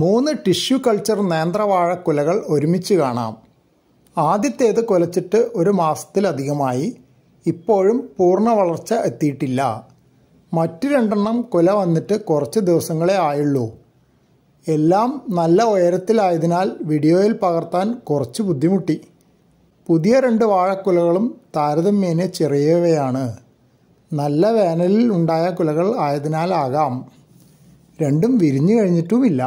മൂന്ന് tissue culture നേന്ത്രവാഴ കുലകൾ ഒരുമിച്ച് കാണാം ആദ്യത്തേത് കുലച്ചിട്ട് ഒരു മാസത്തിലധികമായി ഇപ്പോഴും പൂർണ്ണ വളർച്ച എത്തിയിട്ടില്ല മറ്റ് രണ്ടെണ്ണം കുല വന്നിട്ട് കുറച്ച് ദിവസങ്ങളേ ആയുള്ളൂ എല്ലാം നല്ല ഉയരത്തിലായതിനാൽ വീഡിയോയിൽ പകർത്താൻ കുറച്ച് ബുദ്ധിമുട്ടി പുതിയ രണ്ട് വാഴക്കുലകളും താരതമ്യേന ചെറിയവയാണ് നല്ല വേനലിൽ ഉണ്ടായ കുലകൾ ആയതിനാലാകാം രണ്ടും വിരിഞ്ഞു കഴിഞ്ഞിട്ടുമില്ല